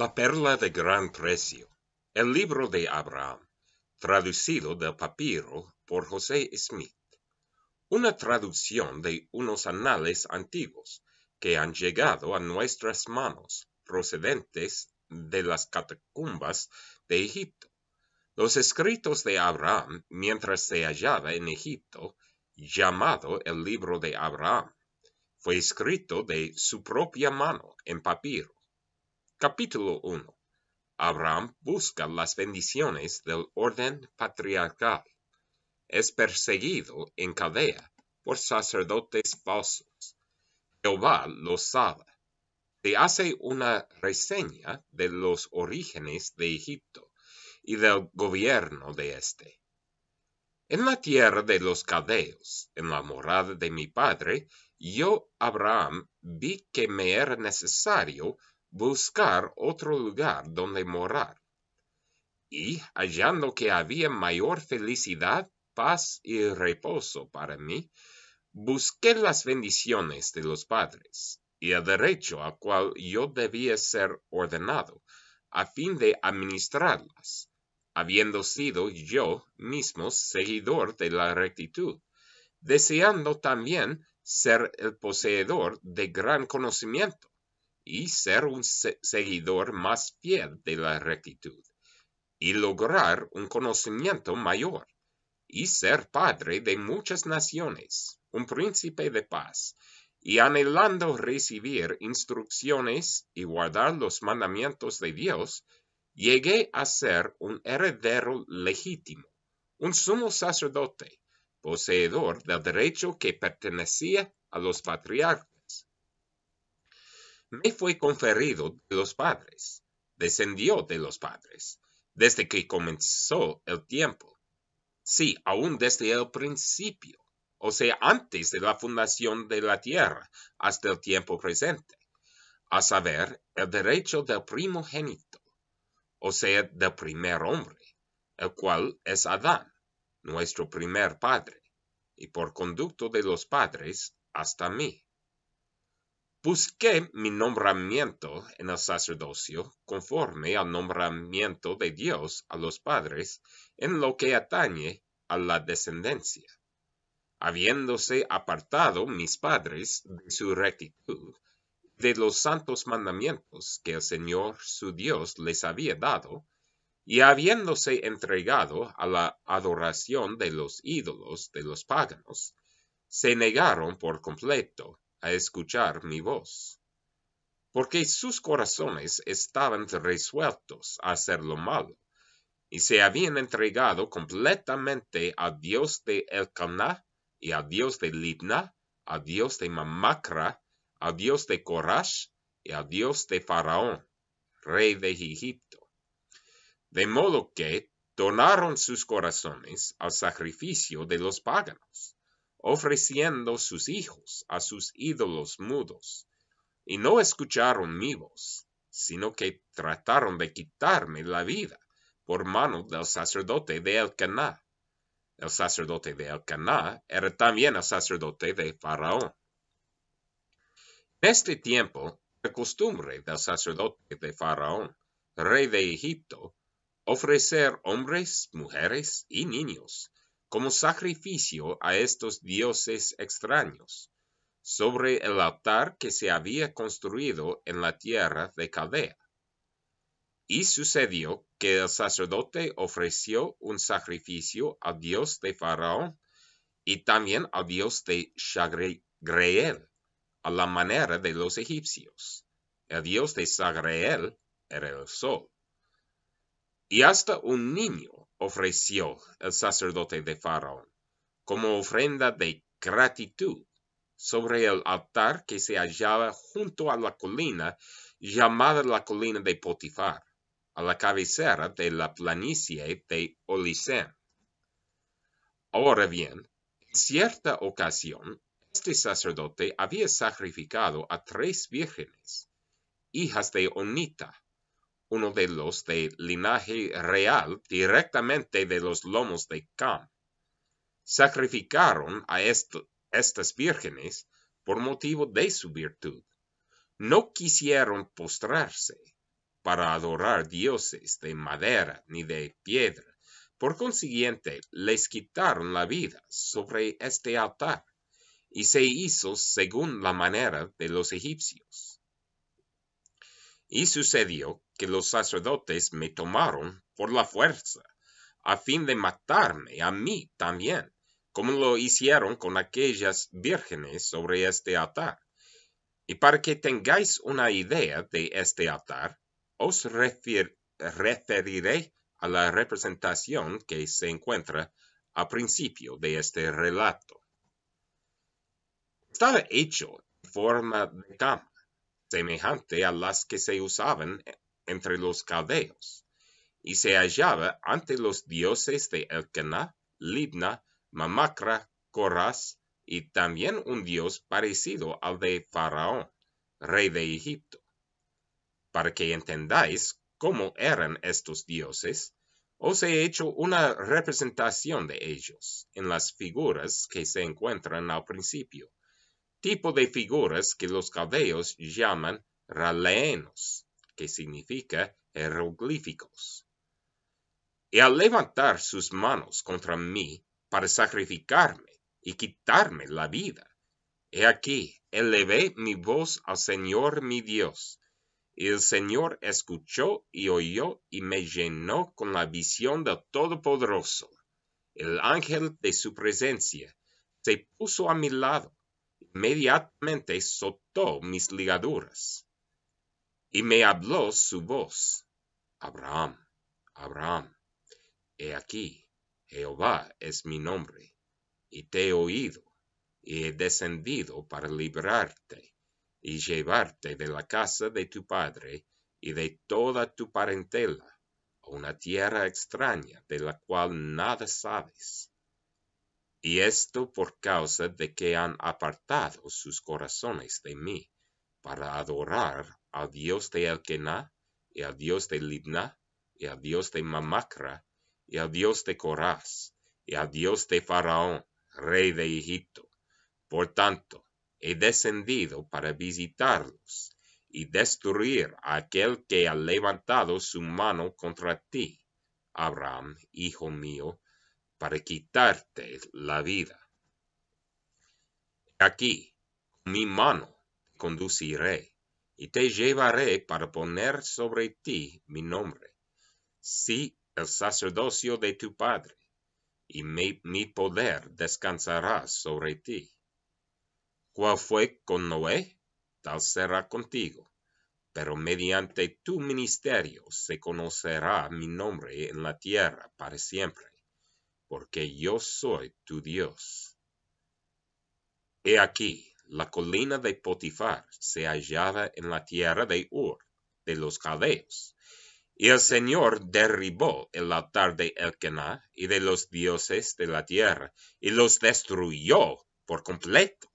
La perla de gran precio. El libro de Abraham, traducido del papiro por José Smith. Una traducción de unos anales antiguos que han llegado a nuestras manos, procedentes de las catacumbas de Egipto. Los escritos de Abraham mientras se hallaba en Egipto, llamado el libro de Abraham, fue escrito de su propia mano en papiro Capítulo 1. Abraham busca las bendiciones del orden patriarcal. Es perseguido en Cadea por sacerdotes falsos. Jehová lo sabe. Se hace una reseña de los orígenes de Egipto y del gobierno de éste. En la tierra de los Cadeos, en la morada de mi padre, yo, Abraham, vi que me era necesario buscar otro lugar donde morar. Y hallando que había mayor felicidad, paz y reposo para mí, busqué las bendiciones de los padres y el derecho al cual yo debía ser ordenado, a fin de administrarlas, habiendo sido yo mismo seguidor de la rectitud, deseando también ser el poseedor de gran conocimiento y ser un seguidor más fiel de la rectitud, y lograr un conocimiento mayor, y ser padre de muchas naciones, un príncipe de paz, y anhelando recibir instrucciones y guardar los mandamientos de Dios, llegué a ser un heredero legítimo, un sumo sacerdote, poseedor del derecho que pertenecía a los patriarcas me fue conferido de los padres, descendió de los padres, desde que comenzó el tiempo. Sí, aún desde el principio, o sea, antes de la fundación de la tierra, hasta el tiempo presente, a saber, el derecho del primogénito, o sea, del primer hombre, el cual es Adán, nuestro primer padre, y por conducto de los padres hasta mí. Busqué mi nombramiento en el sacerdocio conforme al nombramiento de Dios a los padres en lo que atañe a la descendencia. Habiéndose apartado mis padres de su rectitud, de los santos mandamientos que el Señor su Dios les había dado, y habiéndose entregado a la adoración de los ídolos de los paganos, se negaron por completo escuchar mi voz, porque sus corazones estaban resueltos a hacer lo malo, y se habían entregado completamente a Dios de Elkanah y a Dios de Libna, a Dios de Mamacra, a Dios de Korash y a Dios de Faraón, rey de Egipto. De modo que donaron sus corazones al sacrificio de los paganos ofreciendo sus hijos a sus ídolos mudos, y no escucharon mi voz, sino que trataron de quitarme la vida por mano del sacerdote de Elcaná. El sacerdote de Elcaná era también el sacerdote de Faraón. En este tiempo, la costumbre del sacerdote de Faraón, rey de Egipto, ofrecer hombres, mujeres y niños como sacrificio a estos dioses extraños, sobre el altar que se había construido en la tierra de Cadea. Y sucedió que el sacerdote ofreció un sacrificio al dios de Faraón y también al dios de Shagreel, a la manera de los egipcios. El dios de Shagreel era el sol. Y hasta un niño ofreció el sacerdote de Faraón como ofrenda de gratitud sobre el altar que se hallaba junto a la colina llamada la colina de Potifar, a la cabecera de la planicie de Olisén. Ahora bien, en cierta ocasión, este sacerdote había sacrificado a tres vírgenes, hijas de Onita, uno de los de linaje real directamente de los lomos de Cam. Sacrificaron a estas vírgenes por motivo de su virtud. No quisieron postrarse para adorar dioses de madera ni de piedra. Por consiguiente, les quitaron la vida sobre este altar, y se hizo según la manera de los egipcios. Y sucedió que los sacerdotes me tomaron por la fuerza, a fin de matarme a mí también, como lo hicieron con aquellas vírgenes sobre este altar. Y para que tengáis una idea de este altar, os referiré a la representación que se encuentra a principio de este relato. Estaba hecho en forma de cama semejante a las que se usaban entre los caldeos, y se hallaba ante los dioses de Elcana, Libna, Mamacra, Coraz, y también un dios parecido al de Faraón, rey de Egipto. Para que entendáis cómo eran estos dioses, os he hecho una representación de ellos en las figuras que se encuentran al principio tipo de figuras que los caldeos llaman raleenos, que significa jeroglíficos. Y al levantar sus manos contra mí para sacrificarme y quitarme la vida, he aquí, elevé mi voz al Señor mi Dios, y el Señor escuchó y oyó y me llenó con la visión del Todopoderoso. El ángel de su presencia se puso a mi lado inmediatamente soltó mis ligaduras, y me habló su voz, Abraham, Abraham, he aquí, Jehová es mi nombre, y te he oído, y he descendido para librarte, y llevarte de la casa de tu padre, y de toda tu parentela, a una tierra extraña de la cual nada sabes y esto por causa de que han apartado sus corazones de mí, para adorar al Dios de Elkená, y al Dios de Libna, y al Dios de Mamacra, y al Dios de Coraz, y al Dios de Faraón, rey de Egipto. Por tanto, he descendido para visitarlos y destruir a aquel que ha levantado su mano contra ti, Abraham, hijo mío, para quitarte la vida. Aquí, con mi mano, conduciré y te llevaré para poner sobre ti mi nombre. si el sacerdocio de tu padre, y mi, mi poder descansará sobre ti. ¿Cuál fue con Noé? Tal será contigo pero mediante tu ministerio se conocerá mi nombre en la tierra para siempre porque yo soy tu Dios. He aquí, la colina de Potifar se hallaba en la tierra de Ur, de los caldeos, y el Señor derribó el altar de Elkená y de los dioses de la tierra, y los destruyó por completo,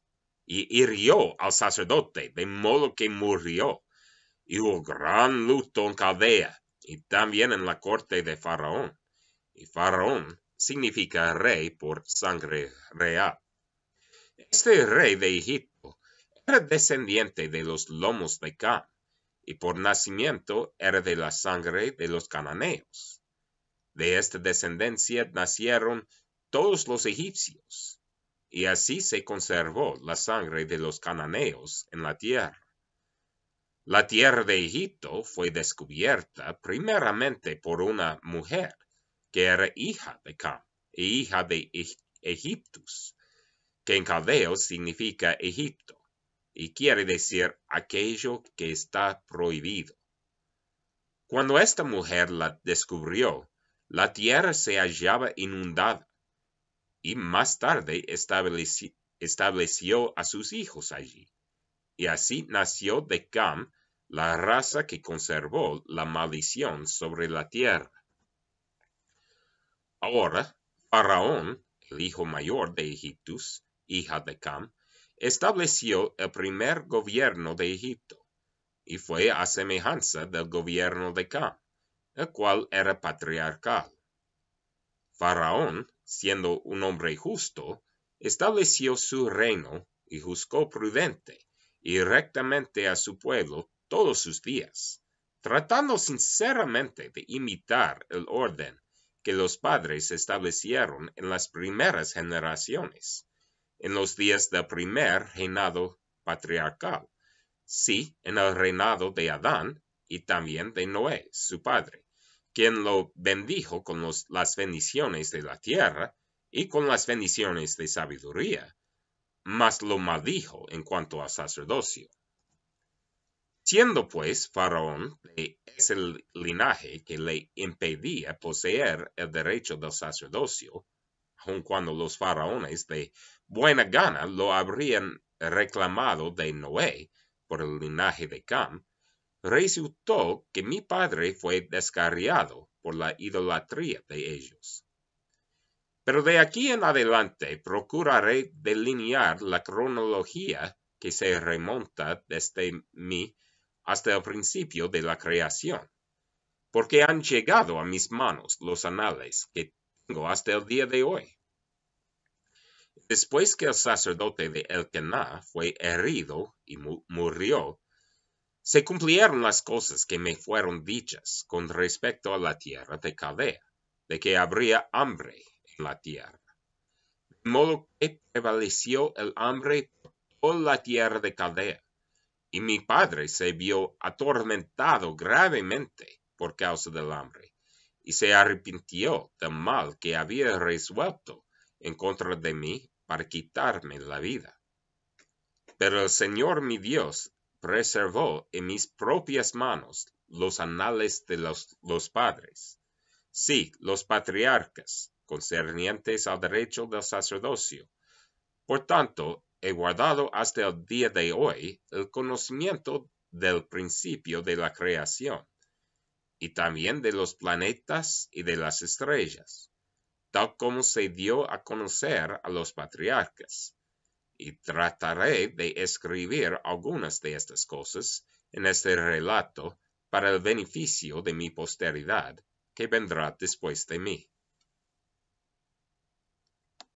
y hirió al sacerdote, de modo que murió. Y hubo gran luto en Caldea, y también en la corte de Faraón. Y Faraón significa rey por sangre real. Este rey de Egipto era descendiente de los lomos de Cam y por nacimiento era de la sangre de los cananeos. De esta descendencia nacieron todos los egipcios, y así se conservó la sangre de los cananeos en la tierra. La tierra de Egipto fue descubierta primeramente por una mujer que era hija de Cam e hija de Egiptus, que en caldeo significa Egipto, y quiere decir aquello que está prohibido. Cuando esta mujer la descubrió, la tierra se hallaba inundada, y más tarde estableció a sus hijos allí. Y así nació de Cam la raza que conservó la maldición sobre la tierra. Ahora, Faraón, el hijo mayor de Egiptus, hija de Cam, estableció el primer gobierno de Egipto, y fue a semejanza del gobierno de Cam, el cual era patriarcal. Faraón, siendo un hombre justo, estableció su reino y juzgó prudente y rectamente a su pueblo todos sus días, tratando sinceramente de imitar el orden que los padres establecieron en las primeras generaciones, en los días del primer reinado patriarcal, sí, en el reinado de Adán y también de Noé, su padre, quien lo bendijo con las bendiciones de la tierra y con las bendiciones de sabiduría, mas lo maldijo en cuanto al sacerdocio Siendo pues Faraón de eh, ese linaje que le impedía poseer el derecho del sacerdocio, aun cuando los faraones de buena gana lo habrían reclamado de Noé por el linaje de Cam, resultó que mi padre fue descarriado por la idolatría de ellos. Pero de aquí en adelante procuraré delinear la cronología que se remonta desde mi hasta el principio de la creación, porque han llegado a mis manos los anales que tengo hasta el día de hoy. Después que el sacerdote de Elkená fue herido y murió, se cumplieron las cosas que me fueron dichas con respecto a la tierra de Cadea, de que habría hambre en la tierra. De modo que prevaleció el hambre por toda la tierra de Cadea, y mi padre se vio atormentado gravemente por causa del hambre, y se arrepintió del mal que había resuelto en contra de mí para quitarme la vida. Pero el Señor mi Dios preservó en mis propias manos los anales de los, los padres. Sí, los patriarcas, concernientes al derecho del sacerdocio. Por tanto, he guardado hasta el día de hoy el conocimiento del principio de la creación, y también de los planetas y de las estrellas, tal como se dio a conocer a los patriarcas, y trataré de escribir algunas de estas cosas en este relato para el beneficio de mi posteridad, que vendrá después de mí.